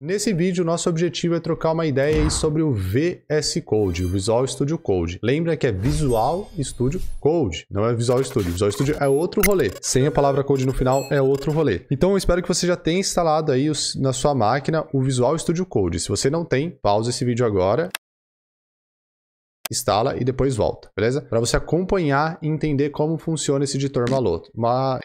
Nesse vídeo, nosso objetivo é trocar uma ideia sobre o VS Code, o Visual Studio Code. Lembra que é Visual Studio Code, não é Visual Studio. Visual Studio é outro rolê. Sem a palavra code no final, é outro rolê. Então, eu espero que você já tenha instalado aí na sua máquina o Visual Studio Code. Se você não tem, pausa esse vídeo agora instala e depois volta, beleza? Para você acompanhar e entender como funciona esse editor maloto. Mas...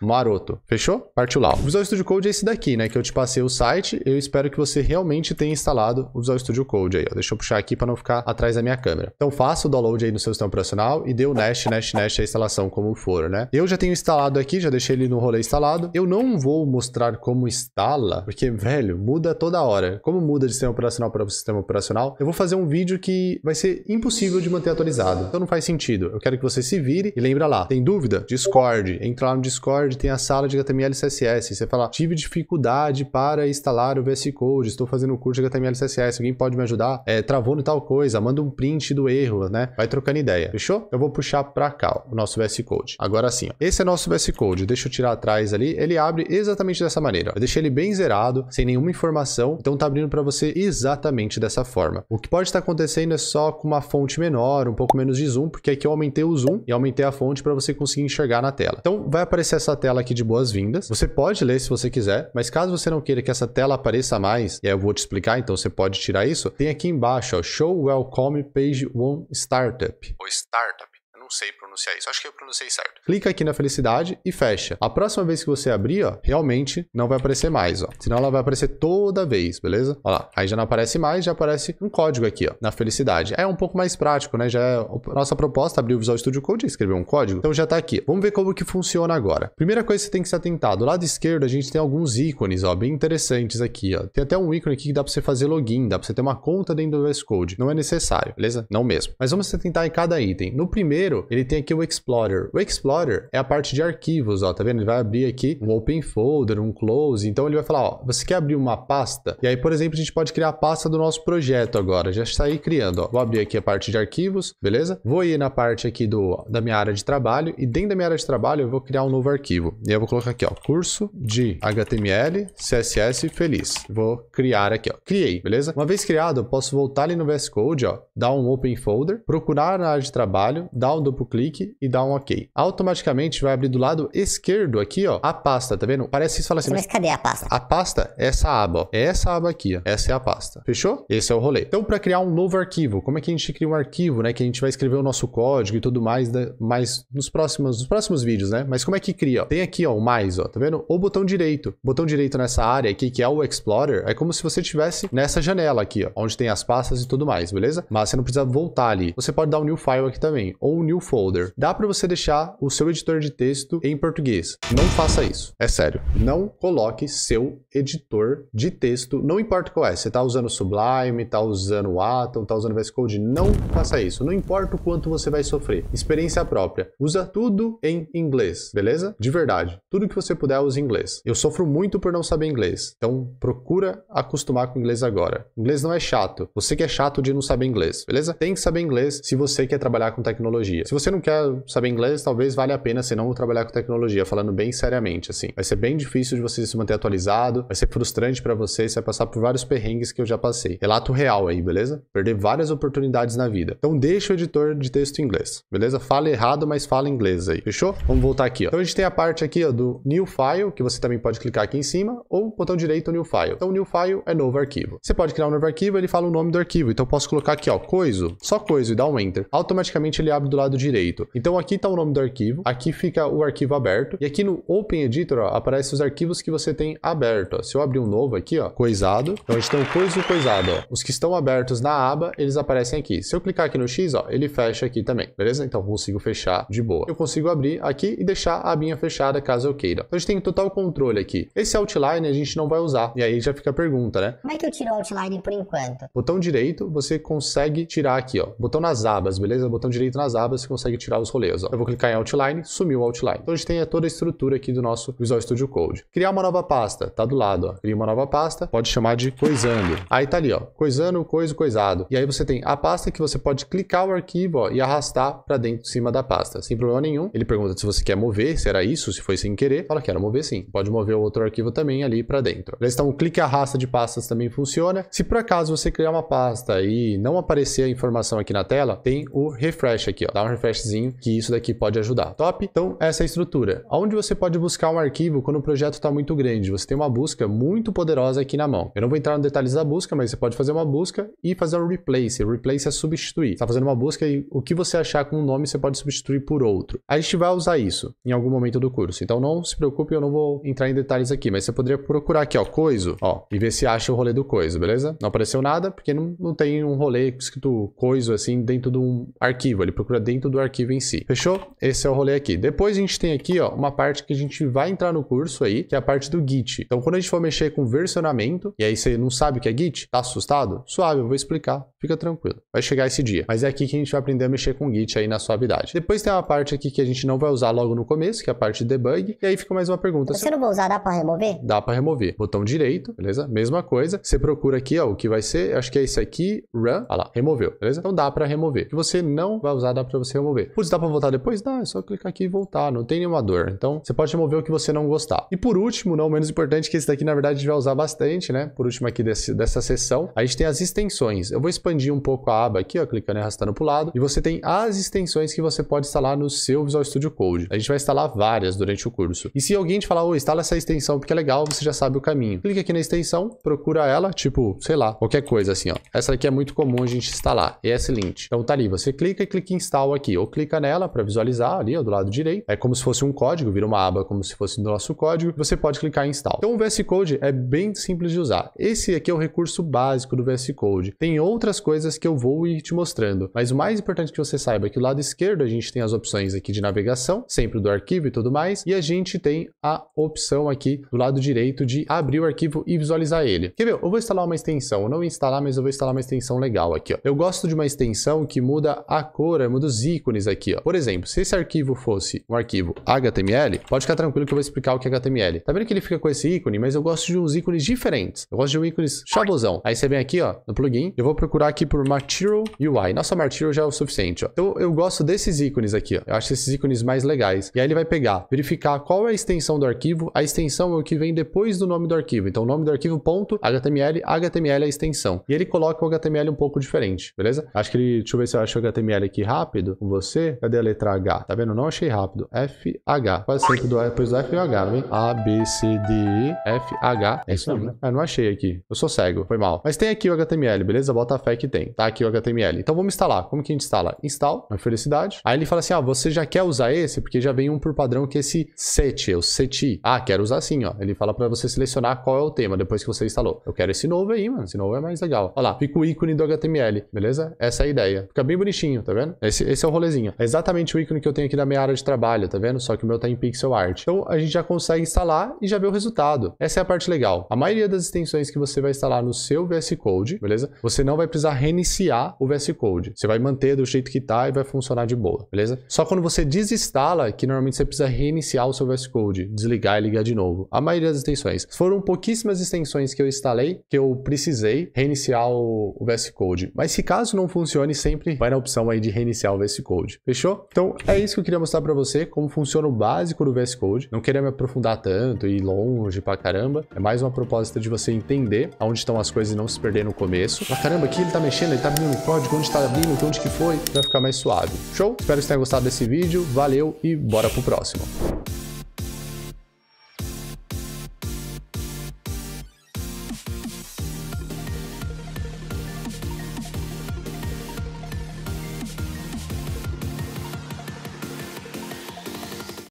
Maroto. Fechou? Partiu lá. O Visual Studio Code é esse daqui, né? Que eu te passei o site. Eu espero que você realmente tenha instalado o Visual Studio Code aí. Ó. Deixa eu puxar aqui para não ficar atrás da minha câmera. Então faça o download aí no seu sistema operacional e dê o Nest, Nest, Nest a instalação como for, né? Eu já tenho instalado aqui, já deixei ele no rolê instalado. Eu não vou mostrar como instala, porque, velho, muda toda hora. Como muda de sistema operacional para sistema operacional, eu vou fazer um vídeo que vai ser impossível de manter atualizado. Então não faz sentido. Eu quero que você se vire e lembra lá. Tem dúvida? Discord. lá no Discord Discord tem a sala de HTML e CSS. Você fala, tive dificuldade para instalar o VS Code, estou fazendo um curso de HTML e CSS, alguém pode me ajudar? É, travou no tal coisa, manda um print do erro, né? Vai trocando ideia, fechou? Eu vou puxar para cá ó, o nosso VS Code. Agora sim, ó. esse é nosso VS Code, deixa eu tirar atrás ali, ele abre exatamente dessa maneira. Ó. Eu deixei ele bem zerado, sem nenhuma informação, então tá abrindo para você exatamente dessa forma. O que pode estar acontecendo é só com uma fonte menor, um pouco menos de zoom, porque aqui eu aumentei o zoom e aumentei a fonte para você conseguir enxergar na tela. Então vai aparecer essa tela aqui de boas-vindas. Você pode ler se você quiser, mas caso você não queira que essa tela apareça mais, e aí eu vou te explicar, então você pode tirar isso, tem aqui embaixo, ó, Show Welcome Page One Startup. Ou Startup sei pronunciar isso. Acho que eu pronunciei certo. Clica aqui na felicidade e fecha. A próxima vez que você abrir, ó, realmente não vai aparecer mais, ó. Senão ela vai aparecer toda vez, beleza? Ó lá, aí já não aparece mais, já aparece um código aqui, ó, na felicidade. É um pouco mais prático, né? Já é nossa proposta é abrir o Visual Studio Code e escrever um código. Então já tá aqui. Vamos ver como que funciona agora. Primeira coisa que você tem que se atentar, do lado esquerdo a gente tem alguns ícones, ó, bem interessantes aqui, ó. Tem até um ícone aqui que dá para você fazer login, dá para você ter uma conta dentro do VS Code. Não é necessário, beleza? Não mesmo. Mas vamos se atentar em cada item. No primeiro, ele tem aqui o Explorer. O Explorer é a parte de arquivos, ó, tá vendo? Ele vai abrir aqui um Open Folder, um Close, então ele vai falar, ó, você quer abrir uma pasta? E aí, por exemplo, a gente pode criar a pasta do nosso projeto agora, já está aí criando, ó. Vou abrir aqui a parte de arquivos, beleza? Vou ir na parte aqui do, da minha área de trabalho e dentro da minha área de trabalho eu vou criar um novo arquivo. E eu vou colocar aqui, ó, curso de HTML, CSS feliz. Vou criar aqui, ó. Criei, beleza? Uma vez criado, eu posso voltar ali no VS Code, ó, dar um Open Folder, procurar na área de trabalho, dar um duplo clique e dá um OK. Automaticamente vai abrir do lado esquerdo aqui, ó, a pasta, tá vendo? Parece que você fala assim, mas, mas cadê a pasta? A pasta é essa aba, ó. É essa aba aqui, ó. Essa é a pasta. Fechou? Esse é o rolê. Então, para criar um novo arquivo, como é que a gente cria um arquivo, né? Que a gente vai escrever o nosso código e tudo mais, né? mais nos próximos, nos próximos vídeos, né? Mas como é que cria? Tem aqui, ó, o mais, ó, tá vendo? O botão direito. botão direito nessa área aqui, que é o Explorer, é como se você tivesse nessa janela aqui, ó, onde tem as pastas e tudo mais, beleza? Mas você não precisa voltar ali. Você pode dar um new file aqui também, ou um new o folder. Dá para você deixar o seu editor de texto em português. Não faça isso. É sério. Não coloque seu editor de texto, não importa qual é. Você está usando Sublime, está usando Atom, está usando VS Code, não faça isso. Não importa o quanto você vai sofrer. Experiência própria. Usa tudo em inglês, beleza? De verdade. Tudo que você puder, use inglês. Eu sofro muito por não saber inglês. Então, procura acostumar com inglês agora. Inglês não é chato. Você que é chato de não saber inglês, beleza? Tem que saber inglês se você quer trabalhar com tecnologia. Se você não quer saber inglês, talvez valha a pena você não trabalhar com tecnologia, falando bem seriamente, assim. Vai ser bem difícil de você se manter atualizado, vai ser frustrante para você, você vai passar por vários perrengues que eu já passei. Relato real aí, beleza? Perder várias oportunidades na vida. Então deixa o editor de texto em inglês, beleza? Fala errado, mas fala inglês aí, fechou? Vamos voltar aqui, ó. Então a gente tem a parte aqui, ó, do New File, que você também pode clicar aqui em cima, ou botão direito New File. Então New File é novo arquivo. Você pode criar um novo arquivo, ele fala o nome do arquivo. Então eu posso colocar aqui, ó, coiso, só coiso e dar um Enter. Automaticamente ele abre do lado lado direito. Então aqui está o nome do arquivo, aqui fica o arquivo aberto, e aqui no Open Editor ó, aparece os arquivos que você tem aberto. Ó. Se eu abrir um novo aqui, ó, coisado, então a gente tem o coisa e o coisado. Ó. Os que estão abertos na aba, eles aparecem aqui. Se eu clicar aqui no X, ó, ele fecha aqui também, beleza? Então consigo fechar de boa. Eu consigo abrir aqui e deixar a abinha fechada caso eu queira. Então a gente tem total controle aqui. Esse outline a gente não vai usar. E aí já fica a pergunta, né? Como é que eu tiro o outline por enquanto? Botão direito, você consegue tirar aqui, ó. Botão nas abas, beleza? Botão direito nas abas, você consegue tirar os rolês. Ó. Eu vou clicar em Outline, sumiu o Outline. Então a gente tem toda a estrutura aqui do nosso Visual Studio Code. Criar uma nova pasta, tá do lado. Ó. Cria uma nova pasta, pode chamar de coisando. Aí tá ali, ó, coisando, coisa, coisado. E aí você tem a pasta que você pode clicar o arquivo ó, e arrastar para dentro, de cima da pasta, sem problema nenhum. Ele pergunta se você quer mover, se era isso, se foi sem querer. Fala, quero mover sim. Pode mover o outro arquivo também ali para dentro. Então o clique e arrasta de pastas também funciona. Se por acaso você criar uma pasta e não aparecer a informação aqui na tela, tem o refresh aqui, ó. Dá um refreshzinho, que isso daqui pode ajudar. Top? Então, essa é a estrutura. Onde você pode buscar um arquivo quando o projeto está muito grande? Você tem uma busca muito poderosa aqui na mão. Eu não vou entrar nos detalhes da busca, mas você pode fazer uma busca e fazer um replace. Replace é substituir. Você está fazendo uma busca e o que você achar com um nome você pode substituir por outro. A gente vai usar isso em algum momento do curso. Então não se preocupe, eu não vou entrar em detalhes aqui, mas você poderia procurar aqui, ó, coiso, ó, e ver se acha o rolê do coiso, beleza? Não apareceu nada, porque não, não tem um rolê escrito coiso assim dentro de um arquivo. Ele procura dentro dentro do arquivo em si. Fechou? Esse é o rolê aqui. Depois a gente tem aqui, ó, uma parte que a gente vai entrar no curso aí, que é a parte do Git. Então, quando a gente for mexer com versionamento, e aí você não sabe o que é Git, tá assustado? Suave, eu vou explicar. Fica tranquilo. Vai chegar esse dia. Mas é aqui que a gente vai aprender a mexer com Git aí na suavidade. Depois tem uma parte aqui que a gente não vai usar logo no começo, que é a parte de debug. E aí fica mais uma pergunta. Você não vai usar, dá pra remover? Dá pra remover. Botão direito, beleza? Mesma coisa. Você procura aqui, ó, o que vai ser. Acho que é esse aqui, run. Olha lá, removeu, beleza? Então dá pra remover. O que você não vai usar, dá pra você você remover. Putz, dá para voltar depois? Dá, é só clicar aqui e voltar, não tem nenhuma dor. Então, você pode remover o que você não gostar. E por último, não menos importante, que esse daqui, na verdade, a gente vai usar bastante, né? Por último aqui desse, dessa seção, a gente tem as extensões. Eu vou expandir um pouco a aba aqui, ó, clicando e arrastando para o lado. E você tem as extensões que você pode instalar no seu Visual Studio Code. A gente vai instalar várias durante o curso. E se alguém te falar, ô, instala essa extensão porque é legal, você já sabe o caminho. Clica aqui na extensão, procura ela, tipo, sei lá, qualquer coisa assim, ó. Essa daqui é muito comum a gente instalar, é ESLint. Então tá ali, você clica e clica em install aqui aqui, ou clica nela para visualizar ali, ó, do lado direito. É como se fosse um código, vira uma aba como se fosse do nosso código. Você pode clicar em install. Então o VS Code é bem simples de usar. Esse aqui é o recurso básico do VS Code. Tem outras coisas que eu vou ir te mostrando, mas o mais importante que você saiba é que o lado esquerdo a gente tem as opções aqui de navegação, sempre do arquivo e tudo mais, e a gente tem a opção aqui do lado direito de abrir o arquivo e visualizar ele. Quer ver? Eu vou instalar uma extensão, não instalar, mas eu vou instalar uma extensão legal aqui. Ó. Eu gosto de uma extensão que muda a cor, é, muda o ícones aqui, ó. Por exemplo, se esse arquivo fosse um arquivo HTML, pode ficar tranquilo que eu vou explicar o que é HTML. Tá vendo que ele fica com esse ícone, mas eu gosto de uns ícones diferentes. Eu gosto de um ícones chabosão. Aí você vem aqui, ó, no plugin, eu vou procurar aqui por Material UI. Nossa, Material já é o suficiente, ó. Então, eu gosto desses ícones aqui, ó. Eu acho esses ícones mais legais. E aí ele vai pegar, verificar qual é a extensão do arquivo. A extensão é o que vem depois do nome do arquivo. Então, o nome do arquivo ponto .html, HTML é a extensão. E ele coloca o HTML um pouco diferente, beleza? Acho que ele, deixa eu ver se eu acho o HTML aqui rápido com você. Cadê a letra H? Tá vendo? Não achei rápido. F, H. Quase sempre do, depois do F e o H, vem? A, B, C, D, E, F, H. É isso mesmo, né? Ah, não achei aqui. Eu sou cego. Foi mal. Mas tem aqui o HTML, beleza? Bota a fé que tem. Tá aqui o HTML. Então vamos instalar. Como que a gente instala? Install, uma felicidade. Aí ele fala assim, ah, você já quer usar esse? Porque já vem um por padrão que é esse set, é o seti. Ah, quero usar sim, ó. Ele fala para você selecionar qual é o tema depois que você instalou. Eu quero esse novo aí, mano. Esse novo é mais legal. Olha lá, fica o ícone do HTML, beleza? Essa é a ideia. Fica bem bonitinho, tá vendo? Esse, esse esse é o rolezinho. É exatamente o ícone que eu tenho aqui na minha área de trabalho, tá vendo? Só que o meu tá em pixel art. Então a gente já consegue instalar e já vê o resultado. Essa é a parte legal. A maioria das extensões que você vai instalar no seu VS Code, beleza? Você não vai precisar reiniciar o VS Code. Você vai manter do jeito que tá e vai funcionar de boa, beleza? Só quando você desinstala que normalmente você precisa reiniciar o seu VS Code, desligar e ligar de novo. A maioria das extensões. Foram pouquíssimas extensões que eu instalei que eu precisei reiniciar o, o VS Code. Mas se caso não funcione, sempre vai na opção aí de reiniciar o VS VS code. Fechou? Então é isso que eu queria mostrar para você, como funciona o básico do VS Code. Não queria me aprofundar tanto e ir longe pra caramba. É mais uma proposta de você entender aonde estão as coisas e não se perder no começo. Para caramba, aqui ele tá mexendo, ele tá abrindo o código, onde tá abrindo, onde que foi, vai ficar mais suave. Show? Espero que você tenha gostado desse vídeo, valeu e bora pro próximo.